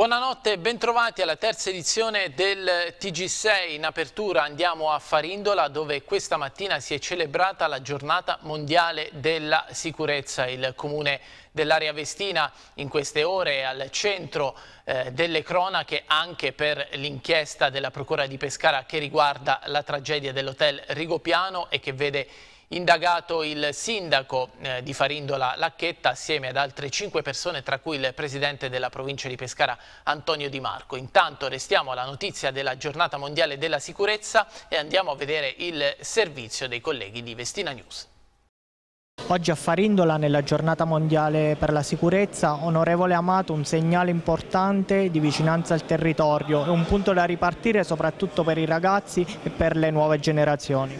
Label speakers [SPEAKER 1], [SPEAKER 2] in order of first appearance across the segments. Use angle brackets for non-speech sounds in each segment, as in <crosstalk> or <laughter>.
[SPEAKER 1] Buonanotte e bentrovati alla terza edizione del TG6. In apertura andiamo a Farindola dove questa mattina si è celebrata la giornata mondiale della sicurezza. Il comune dell'area Vestina in queste ore è al centro eh, delle cronache anche per l'inchiesta della Procura di Pescara che riguarda la tragedia dell'hotel Rigopiano e che vede Indagato il sindaco eh, di Farindola Lacchetta assieme ad altre cinque persone, tra cui il presidente della provincia di Pescara Antonio Di Marco. Intanto restiamo alla notizia della giornata mondiale della sicurezza e andiamo a vedere il servizio dei colleghi di Vestina News.
[SPEAKER 2] Oggi a Farindola, nella giornata mondiale per la sicurezza, onorevole Amato un segnale importante di vicinanza al territorio e un punto da ripartire soprattutto per i ragazzi e per le nuove generazioni.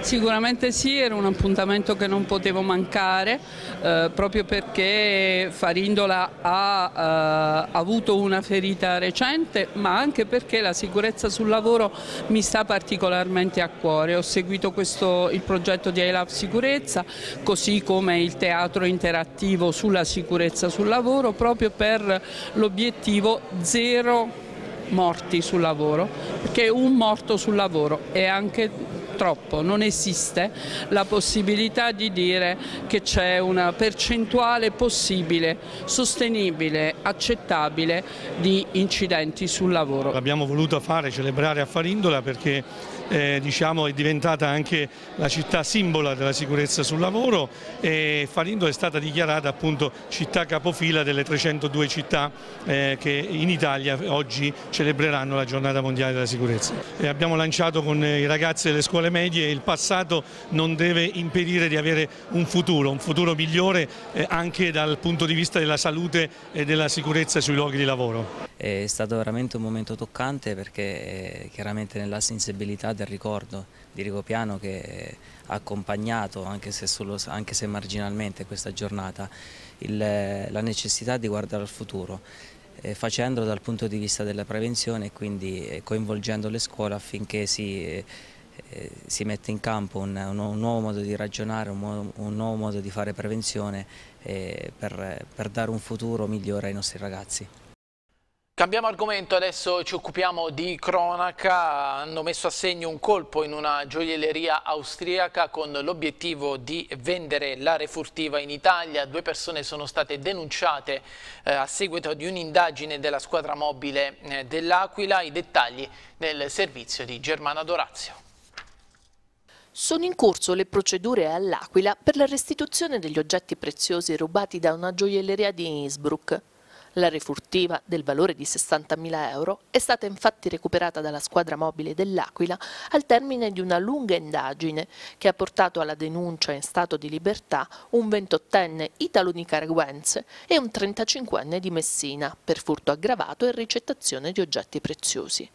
[SPEAKER 3] Sicuramente sì, era un appuntamento che non potevo mancare eh, proprio perché Farindola ha eh, avuto una ferita recente ma anche perché la sicurezza sul lavoro mi sta particolarmente a cuore. Ho seguito questo, il progetto di I Sicurezza, così così come il teatro interattivo sulla sicurezza sul lavoro proprio per l'obiettivo zero morti sul lavoro, perché un morto sul lavoro è anche purtroppo non esiste la possibilità di dire che c'è una percentuale possibile, sostenibile, accettabile di
[SPEAKER 4] incidenti sul lavoro. L'abbiamo voluto fare, celebrare a Farindola perché eh, diciamo, è diventata anche la città simbola della sicurezza sul lavoro e Farindola è stata dichiarata appunto città capofila delle 302 città eh, che in Italia oggi celebreranno la giornata mondiale della sicurezza. E abbiamo lanciato con i ragazzi delle scuole le medie il passato non deve impedire di avere un futuro, un futuro migliore
[SPEAKER 5] eh, anche dal punto di vista della salute e della sicurezza sui luoghi di lavoro. È stato veramente un momento toccante perché eh, chiaramente nella sensibilità del ricordo di Rigopiano che ha accompagnato, anche se, solo, anche se marginalmente, questa giornata, il, eh, la necessità di guardare al futuro facendolo dal punto di vista della prevenzione e quindi coinvolgendo le scuole affinché si eh, si mette in campo un, un, nuovo modo di ragionare, un, un nuovo modo di fare prevenzione eh, per, per dare un futuro migliore ai nostri ragazzi.
[SPEAKER 1] Cambiamo argomento, adesso ci occupiamo di cronaca, hanno messo a segno un colpo in una gioielleria austriaca con l'obiettivo di vendere l'area furtiva in Italia, due persone sono state denunciate eh, a seguito di un'indagine della squadra mobile eh, dell'Aquila, i dettagli nel servizio di Germana Dorazio.
[SPEAKER 3] Sono in corso le procedure all'Aquila per la restituzione degli oggetti preziosi rubati da una gioielleria di Innsbruck. La refurtiva, del valore di 60.000 euro, è stata infatti recuperata dalla squadra mobile dell'Aquila al termine di una lunga indagine che ha portato alla denuncia in stato di libertà un 28enne italo-nicaraguense e un 35enne di Messina per furto aggravato e ricettazione di oggetti preziosi.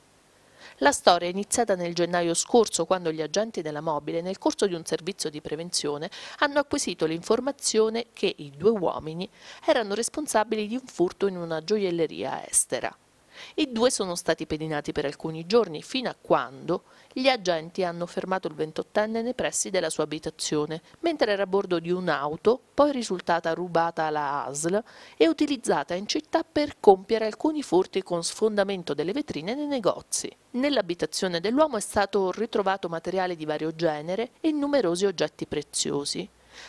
[SPEAKER 3] La storia è iniziata nel gennaio scorso quando gli agenti della mobile nel corso di un servizio di prevenzione hanno acquisito l'informazione che i due uomini erano responsabili di un furto in una gioielleria estera. I due sono stati pedinati per alcuni giorni, fino a quando gli agenti hanno fermato il 28enne nei pressi della sua abitazione, mentre era a bordo di un'auto, poi risultata rubata alla ASL e utilizzata in città per compiere alcuni furti con sfondamento delle vetrine nei negozi. Nell'abitazione dell'uomo è stato ritrovato materiale di vario genere e numerosi oggetti preziosi.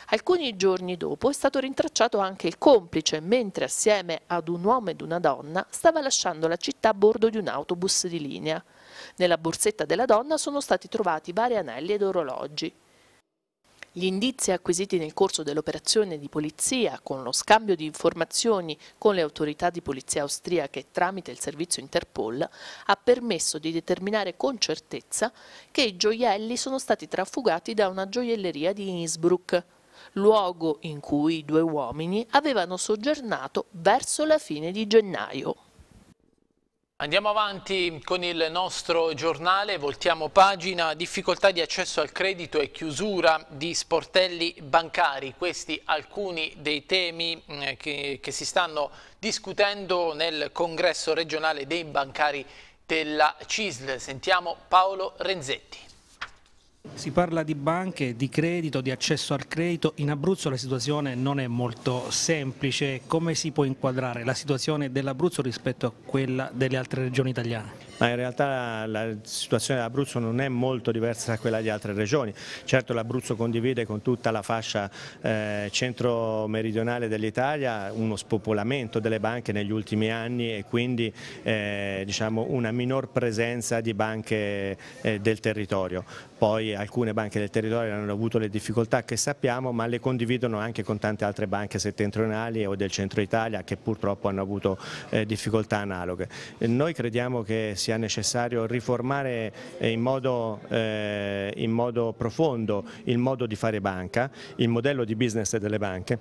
[SPEAKER 3] Alcuni giorni dopo è stato rintracciato anche il complice, mentre assieme ad un uomo ed una donna stava lasciando la città a bordo di un autobus di linea. Nella borsetta della donna sono stati trovati vari anelli ed orologi. Gli indizi acquisiti nel corso dell'operazione di polizia, con lo scambio di informazioni con le autorità di polizia austriache tramite il servizio Interpol, ha permesso di determinare con certezza che i gioielli sono stati trafugati da una gioielleria di Innsbruck luogo in cui i due uomini avevano soggiornato verso la fine di gennaio.
[SPEAKER 1] Andiamo avanti con il nostro giornale, voltiamo pagina, difficoltà di accesso al credito e chiusura di sportelli bancari, questi alcuni dei temi mm, che, che si stanno discutendo nel congresso regionale dei bancari della CISL. Sentiamo Paolo Renzetti.
[SPEAKER 5] Si parla di banche, di credito, di accesso al credito. In Abruzzo la situazione non è molto semplice. Come si può inquadrare la situazione dell'Abruzzo rispetto a quella delle altre regioni italiane?
[SPEAKER 2] ma in realtà la, la situazione dell'Abruzzo non è molto diversa da quella di altre regioni. Certo l'Abruzzo condivide con tutta la fascia eh, centro-meridionale dell'Italia uno spopolamento delle banche negli ultimi anni e quindi eh, diciamo una minor presenza di banche eh, del territorio. Poi alcune banche del territorio hanno avuto le difficoltà che sappiamo ma le condividono anche con tante altre banche settentrionali o del centro Italia che purtroppo hanno avuto eh, difficoltà analoghe. Noi crediamo che sia sia necessario riformare eh, in modo, eh, in modo profondo il modo di fare banca, il modello di business delle banche,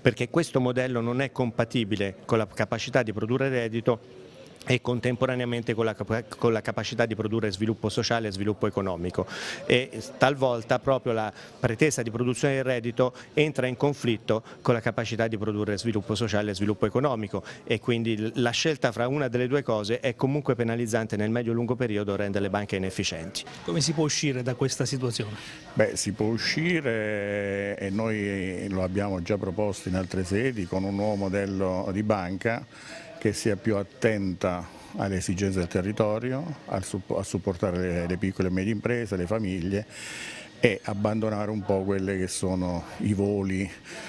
[SPEAKER 2] perché questo modello non è compatibile con la capacità di produrre reddito e contemporaneamente con la, con la, capacità di produrre sviluppo sociale e sviluppo economico e talvolta proprio la pretesa di produzione del reddito entra in conflitto con la capacità di produrre sviluppo sociale e sviluppo economico e quindi la scelta fra una delle due cose è comunque penalizzante nel medio-lungo e periodo rende le banche inefficienti.
[SPEAKER 5] Come si può uscire da
[SPEAKER 6] questa situazione? Beh, si può uscire eh, e noi lo abbiamo già proposto in altre sedi con un nuovo modello di banca che sia più attenta alle esigenze del territorio, a supportare le, piccole e medie imprese, le famiglie e abbandonare un po' quelli che sono i voli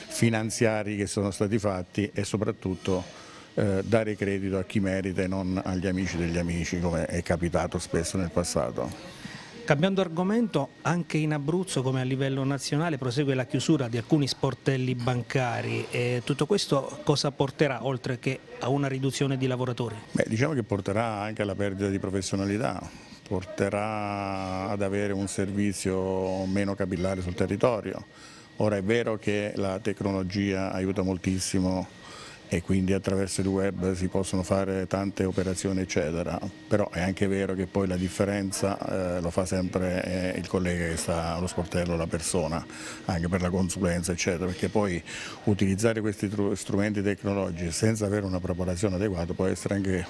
[SPEAKER 6] finanziari che sono stati fatti e soprattutto eh, dare credito a chi merita e non agli amici degli amici come è capitato spesso nel passato.
[SPEAKER 5] Cambiando argomento, anche in Abruzzo come a livello nazionale prosegue la chiusura di alcuni sportelli bancari. E tutto questo cosa porterà oltre che a una riduzione di lavoratori?
[SPEAKER 6] Beh, diciamo che porterà anche alla perdita di professionalità, porterà ad avere un servizio meno capillare sul territorio. Ora è vero che la tecnologia aiuta moltissimo e quindi attraverso il web si possono fare tante operazioni eccetera, però è anche vero che poi la differenza eh, lo fa sempre eh, il collega che sta allo sportello, la persona, anche per la consulenza eccetera, perché poi utilizzare questi strumenti tecnologici senza avere una preparazione adeguata può essere anche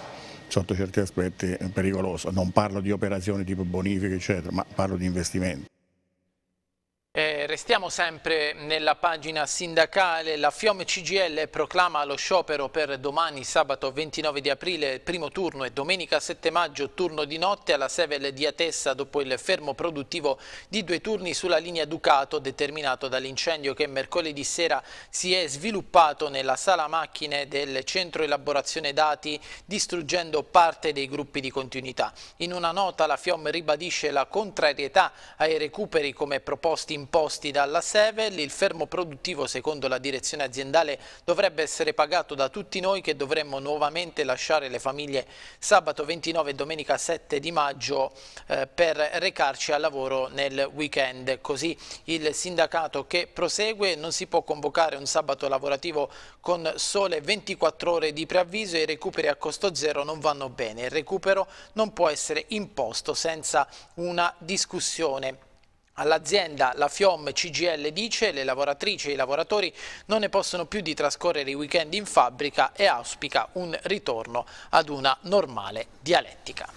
[SPEAKER 6] sotto certi aspetti pericoloso, non parlo di operazioni tipo bonifiche eccetera, ma parlo di investimenti.
[SPEAKER 1] Eh, restiamo sempre nella pagina sindacale, la FIOM CGL proclama lo sciopero per domani sabato 29 di aprile primo turno e domenica 7 maggio turno di notte alla Sevel di Atessa dopo il fermo produttivo di due turni sulla linea Ducato determinato dall'incendio che mercoledì sera si è sviluppato nella sala macchine del centro elaborazione dati distruggendo parte dei gruppi di continuità. In una nota la FIOM ribadisce la contrarietà ai recuperi come proposti in imposti dalla Sevel, il fermo produttivo secondo la direzione aziendale dovrebbe essere pagato da tutti noi che dovremmo nuovamente lasciare le famiglie sabato 29 e domenica 7 di maggio eh, per recarci al lavoro nel weekend. Così il sindacato che prosegue non si può convocare un sabato lavorativo con sole 24 ore di preavviso e i recuperi a costo zero non vanno bene. Il recupero non può essere imposto senza una discussione All'azienda la FIOM CGL dice le lavoratrici e i lavoratori non ne possono più di trascorrere i weekend in fabbrica e auspica un ritorno ad una normale dialettica.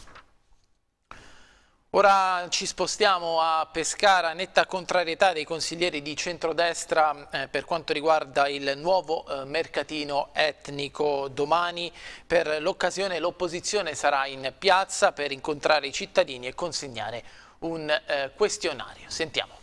[SPEAKER 1] Ora ci spostiamo a Pescara, netta contrarietà dei consiglieri di centrodestra eh, per quanto riguarda il nuovo eh, mercatino etnico. Domani per l'occasione l'opposizione sarà in piazza per incontrare i cittadini e consegnare un eh, questionario. Sentiamo.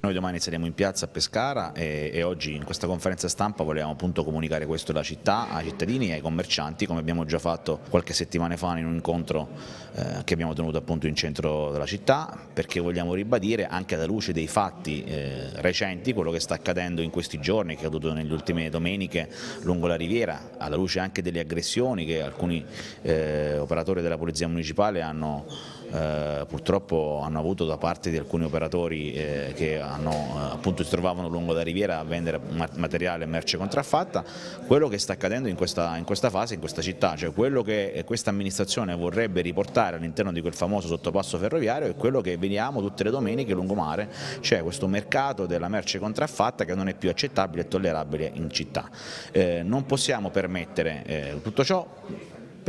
[SPEAKER 7] Noi domani saremo in piazza a Pescara e, e, oggi in questa conferenza stampa volevamo appunto comunicare questo alla città, ai cittadini e ai commercianti come abbiamo già fatto qualche settimana fa in un incontro eh, che abbiamo tenuto appunto in centro della città perché vogliamo ribadire anche alla luce dei fatti eh, recenti quello che sta accadendo in questi giorni, che è accaduto nelle ultime domeniche lungo la riviera, alla luce anche delle aggressioni che alcuni eh, operatori della Polizia Municipale hanno fatto eh, purtroppo hanno avuto da parte di alcuni operatori eh, che hanno, eh, appunto, si trovavano lungo la riviera a vendere materiale e merce contraffatta, quello che sta accadendo in questa, in questa fase, in questa città, cioè quello che questa amministrazione vorrebbe riportare all'interno di quel famoso sottopasso ferroviario è quello che vediamo tutte le domeniche lungomare, cioè questo mercato della merce contraffatta che non è più accettabile e tollerabile in città. Eh, non possiamo permettere eh, tutto ciò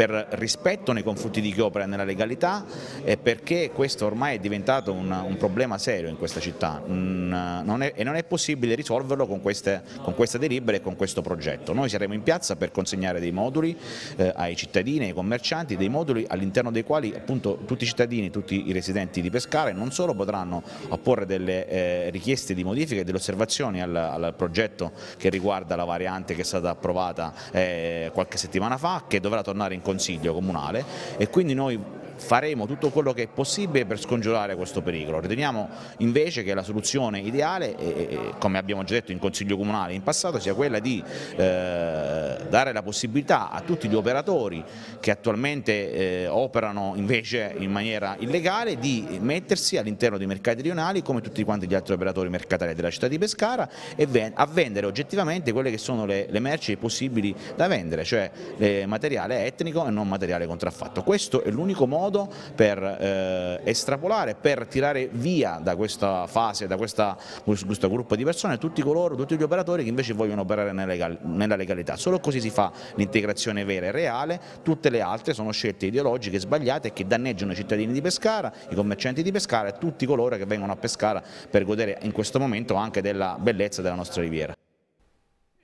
[SPEAKER 7] per rispetto nei confronti di chi opera nella legalità e perché questo ormai è diventato un, un problema serio in questa città mm, non è, e non è possibile risolverlo con queste, con queste delibere e con questo progetto. Noi saremo in piazza per consegnare dei moduli eh, ai cittadini, ai commercianti, dei moduli all'interno dei quali appunto tutti i cittadini, tutti i residenti di Pescara non solo potranno apporre delle eh, richieste di modifica e delle osservazioni al, al, progetto che riguarda la variante che è stata approvata eh, qualche settimana fa, che dovrà tornare in consiglio comunale e quindi noi faremo tutto quello che è possibile per scongiurare questo pericolo. Riteniamo invece che la soluzione ideale, come abbiamo già detto in Consiglio Comunale in passato, sia quella di eh, dare la possibilità a tutti gli operatori che attualmente eh, operano invece in maniera illegale di mettersi all'interno dei mercati rionali come tutti quanti gli altri operatori mercatari della città di Pescara e a vendere oggettivamente quelle che sono le merci possibili da vendere, cioè eh, materiale etnico e non materiale contraffatto. Questo è l'unico modo modo per eh, estrapolare, per tirare via da questa fase, da questa, questo gruppo di persone, tutti coloro, tutti gli operatori che invece vogliono operare nella legalità. Solo così si fa l'integrazione vera e reale, tutte le altre sono scelte ideologiche sbagliate che danneggiano i cittadini di Pescara, i commercianti di Pescara e tutti coloro che vengono a Pescara per godere in questo momento anche della bellezza della nostra riviera.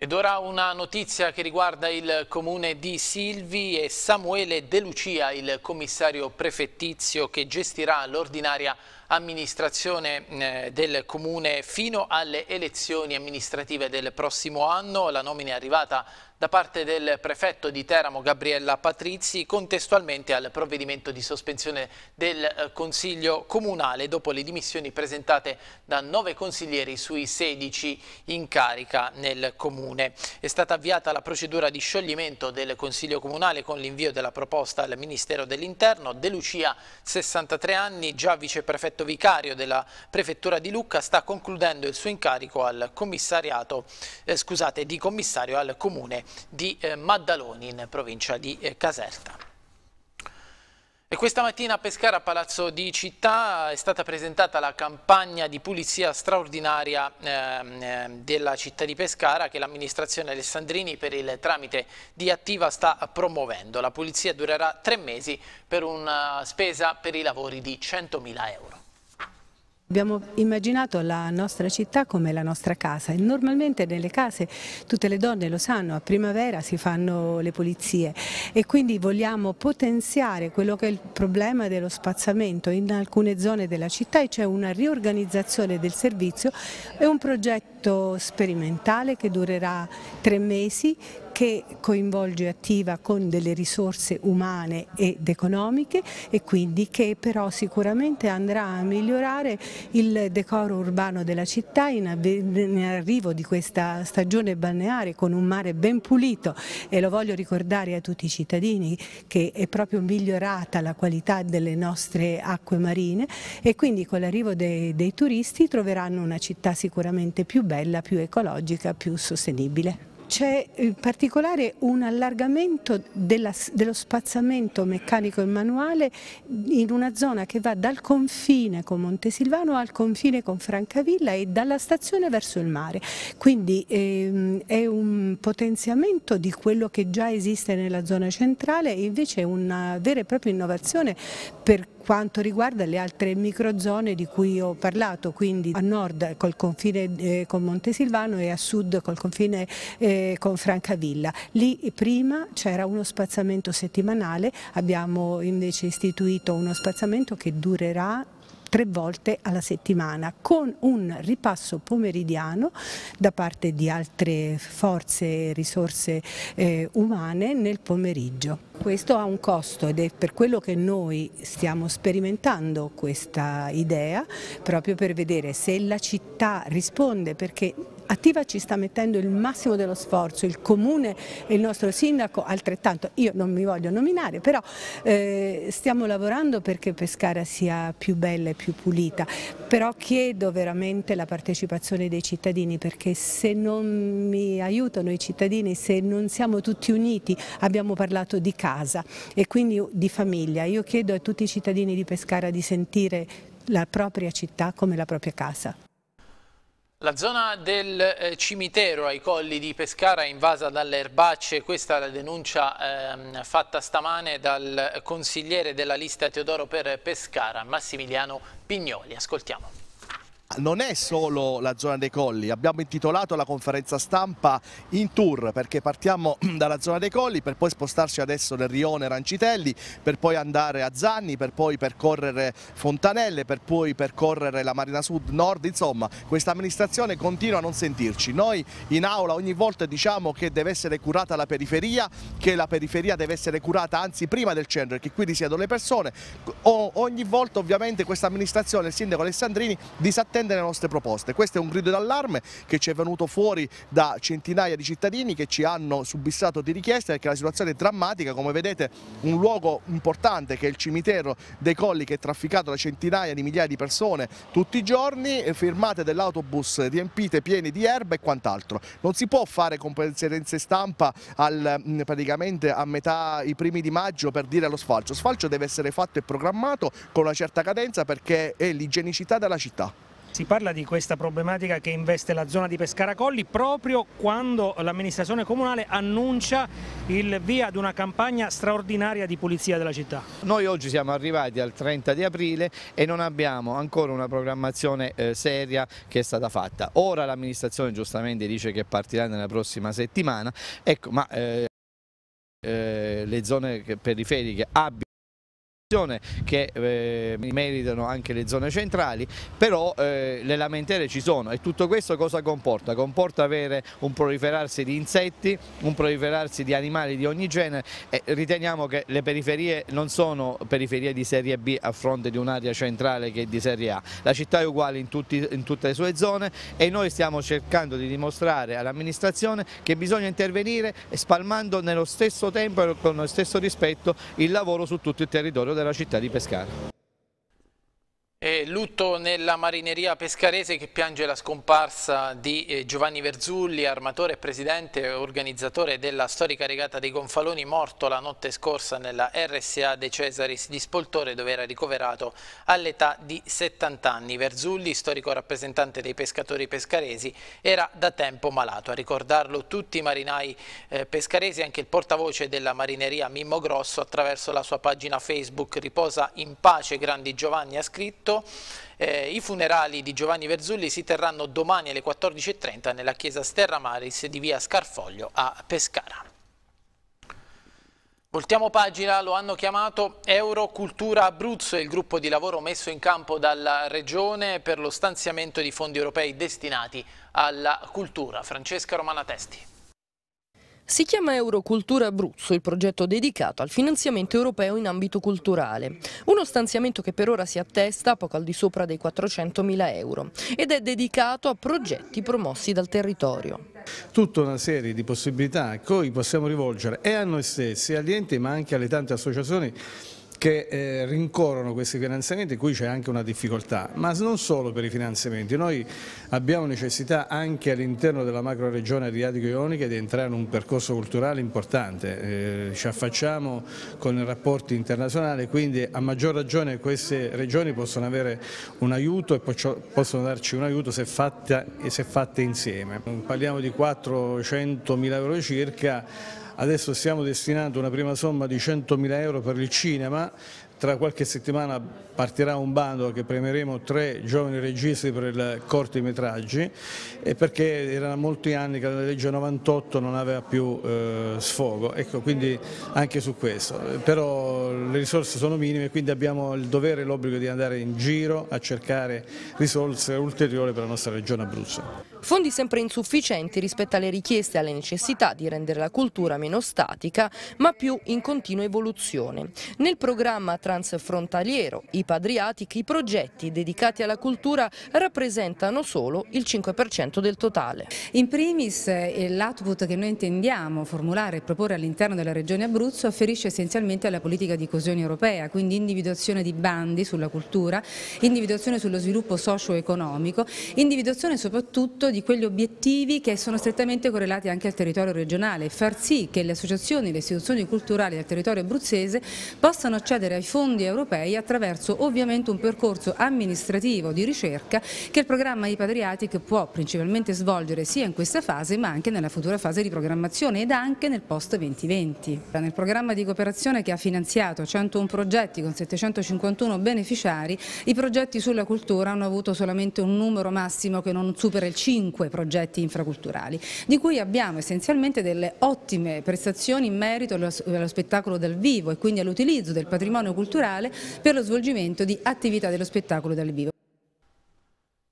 [SPEAKER 1] Ed ora una notizia che riguarda il comune di Silvi e Samuele De Lucia, il commissario prefettizio che gestirà l'ordinaria amministrazione eh, del comune fino alle elezioni amministrative del prossimo anno. La nomina è arrivata da parte del prefetto di Teramo Gabriella Patrizzi contestualmente al provvedimento di sospensione del eh, Consiglio Comunale dopo le dimissioni presentate da nove consiglieri sui 16 in carica nel Comune. È stata avviata la procedura di scioglimento del Consiglio Comunale con l'invio della proposta al Ministero dell'Interno. De Lucia, 63 anni, già viceprefetto vicario della Prefettura di Lucca, sta concludendo il suo incarico al commissariato, eh, scusate, di commissario al Comune di eh, Maddaloni in provincia di eh, Caserta. E questa mattina a Pescara, a Palazzo di Città, è stata presentata la campagna di pulizia straordinaria eh, della città di Pescara che l'amministrazione Alessandrini per il tramite di Attiva sta promuovendo. La pulizia durerà tre mesi per una spesa per i lavori di 100.000 euro.
[SPEAKER 8] Abbiamo immaginato la nostra città come la nostra casa e normalmente nelle case tutte le donne lo sanno, a primavera si fanno le pulizie e quindi vogliamo potenziare quello che è il problema dello spazzamento in alcune zone della città e c'è una riorganizzazione del servizio, è un progetto sperimentale che durerà tre mesi che coinvolge Attiva con delle risorse umane ed economiche e quindi che però sicuramente andrà a migliorare il decoro urbano della città in arrivo di questa stagione balneare con un mare ben pulito e lo voglio ricordare a tutti i cittadini che è proprio migliorata la qualità delle nostre acque marine e quindi con l'arrivo dei, dei turisti troveranno una città sicuramente più bella, più ecologica, più sostenibile. C'è in eh, particolare un allargamento della, dello spazzamento meccanico e manuale in una zona che va dal confine con Montesilvano al confine con Francavilla e dalla stazione verso il mare. Quindi ehm, è un potenziamento di quello che già esiste nella zona centrale e invece è una vera e propria innovazione per quanto riguarda le altre microzone di cui ho parlato, quindi a nord col confine eh, con Montesilvano e a sud col confine eh, eh, con Francavilla. Lì prima c'era uno spazzamento settimanale, abbiamo invece istituito uno spazzamento che durerà tre volte alla settimana con un ripasso pomeridiano da parte di altre forze e risorse eh, umane nel pomeriggio. Questo ha un costo ed è per quello che noi stiamo sperimentando questa idea, proprio per vedere se la città risponde, perché Attiva ci sta mettendo il massimo dello sforzo, il comune e il nostro sindaco altrettanto, io non mi voglio nominare, però eh, stiamo lavorando perché Pescara sia più bella e più pulita, però chiedo veramente la partecipazione dei cittadini perché se non mi aiutano i cittadini, se non siamo tutti uniti, abbiamo parlato di casa e quindi di famiglia, io chiedo a tutti i cittadini di Pescara di sentire la propria città come la propria casa.
[SPEAKER 1] La zona del eh, cimitero ai colli di Pescara è invasa dalle erbacce, questa è la denuncia ehm, fatta stamane dal consigliere della lista Teodoro per Pescara, Massimiliano Pignoli. Ascoltiamo
[SPEAKER 9] non è solo la zona dei colli, abbiamo intitolato la conferenza stampa in tour perché partiamo <clears throat> dalla zona dei colli per poi spostarci adesso nel Rione Rancitelli, per poi andare a Zanni, per poi percorrere Fontanelle, per poi percorrere la Marina Sud Nord, insomma questa amministrazione continua a non sentirci. Noi in aula ogni volta diciamo che deve essere curata la periferia, che la periferia deve essere curata anzi prima del centro, e che qui risiedono le persone. O ogni volta ovviamente questa amministrazione, il sindaco Alessandrini disattiva attende le nostre proposte. Questo è un grido d'allarme che ci è venuto fuori da centinaia di cittadini che ci hanno subissato di richieste perché la situazione è drammatica, come vedete un luogo importante che è il cimitero dei Colli che è trafficato da centinaia di migliaia di persone tutti i giorni, eh, firmate dell'autobus riempite pieni di erba e quant'altro. Non si può fare conferenze stampa al, mm, praticamente a metà i primi di maggio per dire lo sfalcio, lo sfalcio deve essere fatto e programmato con una certa cadenza perché è l'igienicità della città.
[SPEAKER 5] Si parla di questa problematica che investe la zona di Pescara Colli proprio quando l'amministrazione comunale annuncia il via ad una campagna straordinaria di pulizia della città.
[SPEAKER 4] Noi oggi siamo arrivati al 30 di aprile e non abbiamo ancora una programmazione eh, seria che è stata fatta. Ora l'amministrazione giustamente dice che partirà nella prossima settimana, ecco, ma eh, eh le zone periferiche abbiano che eh, meritano anche le zone centrali, però eh, le lamentele ci sono e tutto questo cosa comporta? Comporta avere un proliferarsi di insetti, un proliferarsi di animali di ogni genere e riteniamo che le periferie non sono periferie di serie B a fronte di un'area centrale che è di serie A, la città è uguale in, tutti, in tutte le sue zone e noi stiamo cercando di dimostrare all'amministrazione che bisogna intervenire spalmando nello stesso tempo e con lo stesso rispetto il lavoro su tutto il territorio della città di Pescara.
[SPEAKER 1] Eh, lutto nella marineria pescarese che piange la scomparsa di eh, Giovanni Verzulli, armatore, presidente e organizzatore della storica regata dei Gonfaloni, morto la notte scorsa nella RSA De Cesaris di Spoltore dove era ricoverato all'età di 70 anni. Verzulli, storico rappresentante dei pescatori pescaresi, era da tempo malato. A ricordarlo tutti i marinai eh, pescaresi, anche il portavoce della marineria Mimmo Grosso attraverso la sua pagina Facebook Riposa in pace Grandi Giovanni ha scritto eh, I funerali di Giovanni Verzulli si terranno domani alle 14.30 nella chiesa Sterra Maris di via Scarfoglio a Pescara. Voltiamo pagina, lo hanno chiamato Eurocultura Cultura Abruzzo, il gruppo di lavoro messo in campo dalla Regione per lo stanziamento di fondi europei destinati alla cultura. Francesca Romana Testi.
[SPEAKER 10] Si chiama Eurocultura Abruzzo il progetto dedicato al finanziamento europeo in ambito culturale, uno stanziamento che per ora si attesta poco al di sopra dei 400.000 euro ed è dedicato a progetti promossi dal territorio.
[SPEAKER 4] Tutta una serie di possibilità a cui possiamo rivolgere e a noi stessi, agli enti ma anche alle tante associazioni che eh, rincorrono questi finanziamenti in cui c'è anche una difficoltà, ma non solo per i finanziamenti, noi abbiamo necessità anche all'interno della macro regione adriatico-ionica di entrare in un percorso culturale importante, eh, ci affacciamo con i rapporti internazionali, quindi a maggior ragione queste regioni possono avere un aiuto e possono darci un aiuto se fatte, se fatte insieme. Parliamo di 400 mila euro circa Adesso stiamo destinando una prima somma di 100.000 euro per il cinema tra qualche settimana partirà un bando che premeremo tre giovani registi per il cortometraggi e eh, perché erano molti anni che la legge 98 non aveva più eh, sfogo, ecco quindi anche su questo, però le risorse sono minime quindi abbiamo il dovere e l'obbligo di andare in giro a cercare risorse ulteriori per la nostra regione Abruzzo.
[SPEAKER 10] Fondi sempre insufficienti rispetto alle richieste e alle necessità di rendere la cultura meno statica ma più in continua evoluzione. Nel programma tra Franz Frontaliero. I padriatichi, i progetti dedicati alla cultura rappresentano solo il 5% del totale. In primis eh, l'output che noi intendiamo formulare e proporre all'interno della regione Abruzzo afferisce essenzialmente alla politica di coesione europea, quindi individuazione di bandi sulla cultura, individuazione sullo sviluppo socio-economico, individuazione soprattutto di quegli obiettivi che sono strettamente correlati anche al territorio regionale, far sì che le associazioni e le istituzioni culturali del territorio abruzzese possano accedere ai fondi fondi europei attraverso ovviamente un percorso amministrativo di ricerca che il programma IPA Adriatic può principalmente svolgere sia in questa fase ma anche nella futura fase di programmazione ed anche nel post 2020. Nel programma di cooperazione che ha finanziato 101 progetti con 751 beneficiari, i progetti sulla cultura hanno avuto solamente un numero massimo che non supera il 5 progetti infraculturali, di cui abbiamo essenzialmente delle ottime prestazioni in merito allo spettacolo dal vivo e quindi all'utilizzo del patrimonio culturale culturale per lo svolgimento di attività dello spettacolo dal vivo.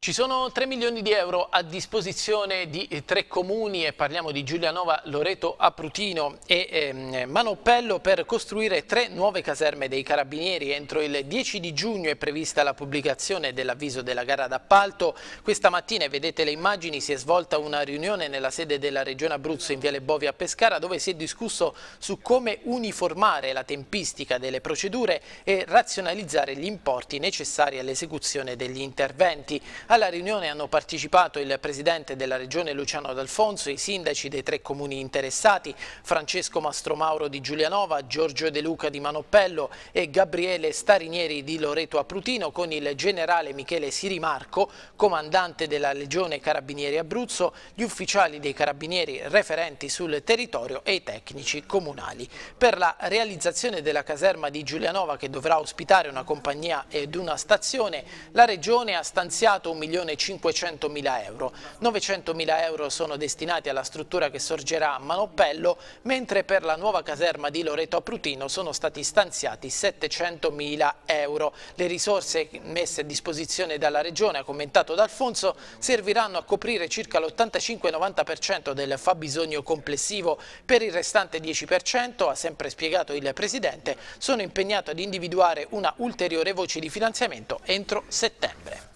[SPEAKER 1] Ci sono 3 milioni di euro a disposizione di eh, tre comuni e parliamo di Giulianova, Loreto, Aprutino e ehm, Manoppello per costruire tre nuove caserme dei carabinieri. Entro il 10 di giugno è prevista la pubblicazione dell'avviso della gara d'appalto. Questa mattina, vedete le immagini, si è svolta una riunione nella sede della Regione Abruzzo in Viale Bovi a Pescara dove si è discusso su come uniformare la tempistica delle procedure e razionalizzare gli importi necessari all'esecuzione degli interventi. Alla riunione hanno partecipato il presidente della regione Luciano D'Alfonso, i sindaci dei tre comuni interessati, Francesco Mastromauro di Giulianova, Giorgio De Luca di Manoppello e Gabriele Starinieri di Loreto Aprutino con il generale Michele Sirimarco, comandante della Legione Carabinieri Abruzzo, gli ufficiali dei Carabinieri referenti sul territorio e i tecnici comunali. Per la realizzazione della caserma di Giulianova che dovrà ospitare una compagnia ed una stazione, la Regione ha stanziato un e 500 mila euro. 900 mila euro sono destinati alla struttura che sorgerà a Manopello, mentre per la nuova caserma di Loreto Prutino sono stati stanziati 700 mila euro. Le risorse messe a disposizione dalla Regione, ha commentato D'Alfonso, serviranno a coprire circa l'85-90% del fabbisogno complessivo. Per il restante 10%, ha sempre spiegato il Presidente, sono impegnato ad individuare una ulteriore voce di finanziamento entro settembre.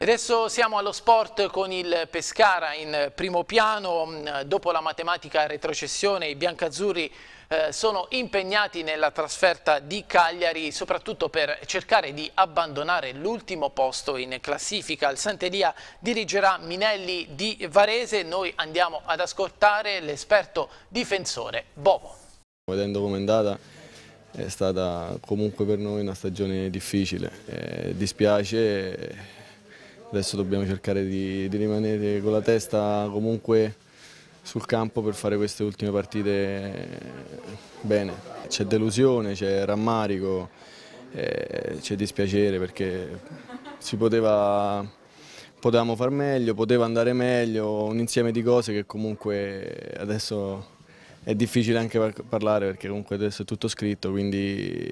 [SPEAKER 1] Adesso siamo allo sport con il Pescara in primo piano, mm, dopo la matematica retrocessione i biancazzurri eh, sono impegnati nella trasferta di Cagliari soprattutto per cercare di abbandonare l'ultimo posto in classifica. Il Santeria dirigerà Minelli di Varese, noi andiamo ad ascoltare l'esperto difensore Bovo.
[SPEAKER 11] Vedendo come è andata è stata comunque per noi una stagione difficile, eh, dispiace... Eh adesso dobbiamo cercare di, di rimanere con la testa comunque sul campo per fare queste ultime partite eh, bene. C'è delusione, c'è rammarico, eh, c'è dispiacere perché si poteva, potevamo far meglio, poteva andare meglio, un insieme di cose che comunque adesso è difficile anche parlare perché comunque adesso è tutto scritto, quindi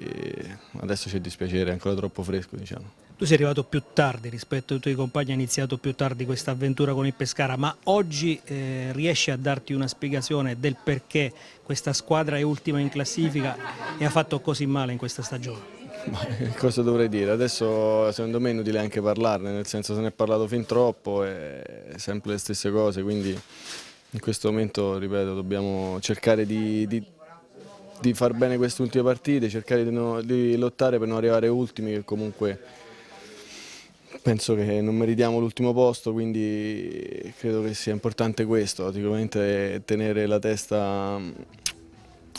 [SPEAKER 11] adesso c'è dispiacere, è ancora troppo fresco diciamo.
[SPEAKER 5] Tu sei arrivato più tardi rispetto ai tuoi compagni, hai iniziato più tardi questa avventura con il Pescara, ma oggi eh, riesci a darti una spiegazione del perché questa squadra è ultima in classifica e ha fatto così male in questa stagione? Eh,
[SPEAKER 11] cosa dovrei dire? Adesso secondo me è inutile anche parlarne, nel senso se ne è parlato fin troppo, è sempre le stesse cose, quindi in questo momento, ripeto, dobbiamo cercare di, di, di far bene queste ultime partite, cercare di, no, di lottare per non arrivare ultimi che comunque penso che non meritiamo l'ultimo posto, quindi credo che sia importante questo, sicuramente tenere la testa mm,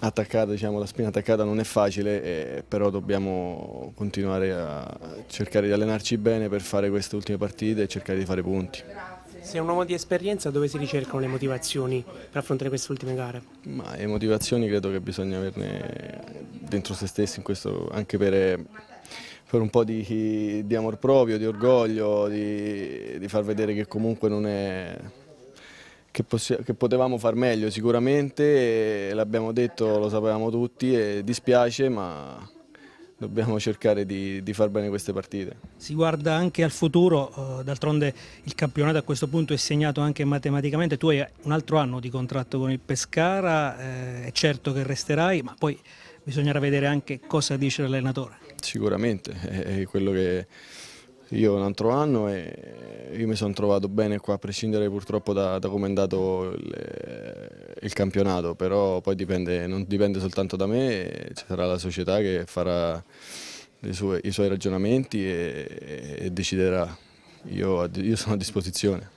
[SPEAKER 11] attaccata, diciamo, la spina attaccata non è facile, eh, però dobbiamo continuare a cercare di allenarci bene per fare queste ultime partite e cercare di fare punti.
[SPEAKER 2] Sei un uomo di esperienza, dove si ricercano le motivazioni per affrontare queste ultime gare?
[SPEAKER 11] Ma le motivazioni credo che bisogna averne dentro se stessi, questo, anche per per un po' di, di amor proprio, di orgoglio, di, di, far vedere che comunque non è... Che, che potevamo far meglio sicuramente, l'abbiamo detto, lo sapevamo tutti e dispiace ma dobbiamo cercare di, di, far bene queste partite.
[SPEAKER 5] Si guarda anche al futuro, eh, d'altronde il campionato a questo punto è segnato anche matematicamente, tu hai un altro anno di contratto con il Pescara, eh, è certo che resterai, ma poi bisognerà vedere anche cosa dice l'allenatore.
[SPEAKER 11] Sicuramente, è quello che io un altro anno e io mi sono trovato bene qua a prescindere purtroppo da, da come è andato il, il, campionato, però poi dipende, non dipende soltanto da me, ci sarà la società che farà sue, i suoi ragionamenti e, e deciderà. Io, io sono a disposizione.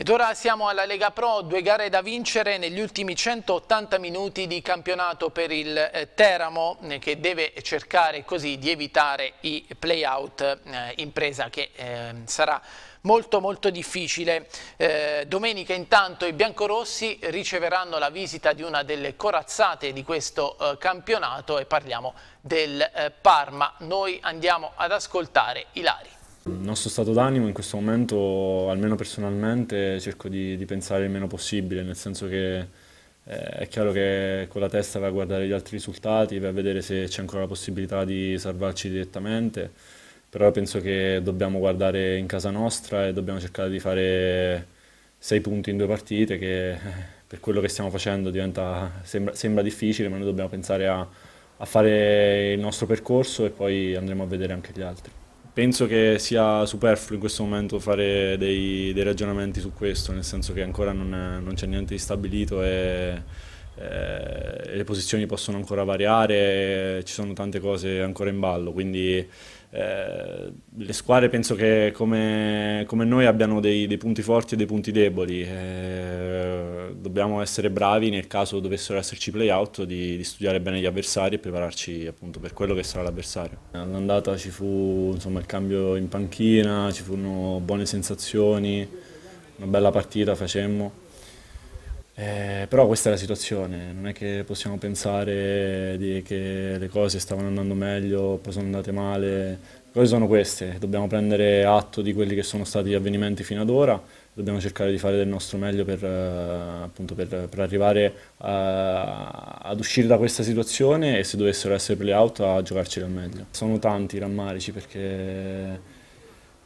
[SPEAKER 1] Ed ora siamo alla Lega Pro, due gare da vincere negli ultimi 180 minuti di campionato per il eh, Teramo eh, che deve cercare così di evitare i play-out, eh, impresa che eh, sarà molto molto difficile. Eh, domenica intanto i biancorossi riceveranno la visita di una delle corazzate di questo eh, campionato e parliamo del Parma. Noi andiamo ad ascoltare Ilari.
[SPEAKER 12] Il nostro stato d'animo in questo momento, almeno personalmente, cerco di, di, pensare il meno possibile, nel senso che eh, è chiaro che con la testa vai a guardare gli altri risultati, vai a vedere se c'è ancora la possibilità di salvarci direttamente, però penso che dobbiamo guardare in casa nostra e dobbiamo cercare di fare sei punti in due partite che eh, per quello che stiamo facendo diventa, sembra, sembra, difficile, ma noi dobbiamo pensare a, a fare il nostro percorso e poi andremo a vedere anche gli altri penso che sia superfluo in questo momento fare dei, dei ragionamenti su questo, nel senso che ancora non, non c'è niente di stabilito e eh, le posizioni possono ancora variare, ci sono tante cose ancora in ballo, quindi eh, le squadre penso che come, come noi abbiano dei, dei, punti forti e dei punti deboli. Eh, dobbiamo essere bravi nel caso dovessero esserci playout di, di studiare bene gli avversari e prepararci appunto per quello che sarà l'avversario. All'andata ci fu insomma, il cambio in panchina, ci furono buone sensazioni, una bella partita facemmo. Eh, però questa è la situazione, non è che possiamo pensare che le cose stavano andando meglio, poi sono andate male, le cose sono queste, dobbiamo prendere atto di quelli che sono stati gli avvenimenti fino ad ora dobbiamo cercare di fare del nostro meglio per, eh, appunto, per, per arrivare a, ad uscire da questa situazione e se dovessero essere play-out a giocarci al meglio. Sono tanti i rammarici perché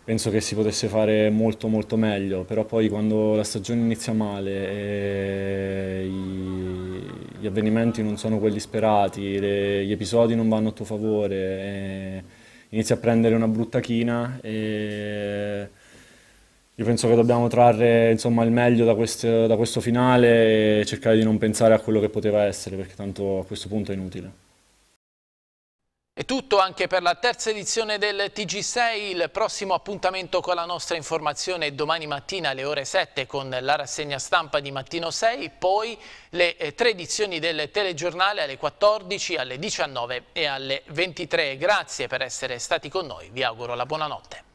[SPEAKER 12] penso che si potesse fare molto molto meglio, però poi quando la stagione inizia male e i, gli avvenimenti non sono quelli sperati, le, gli episodi non vanno a tuo favore, inizia a prendere una brutta china e io penso che dobbiamo trarre insomma, il meglio da, quest da questo finale e cercare di non pensare a quello che poteva essere, perché tanto a questo punto è inutile.
[SPEAKER 1] È tutto anche per la terza edizione del TG6, il prossimo appuntamento con la nostra informazione è domani mattina alle ore 7 con la rassegna stampa di Mattino 6, poi le eh, tre edizioni del telegiornale alle 14, alle 19 e alle 23. Grazie per essere stati con noi, vi auguro la buonanotte.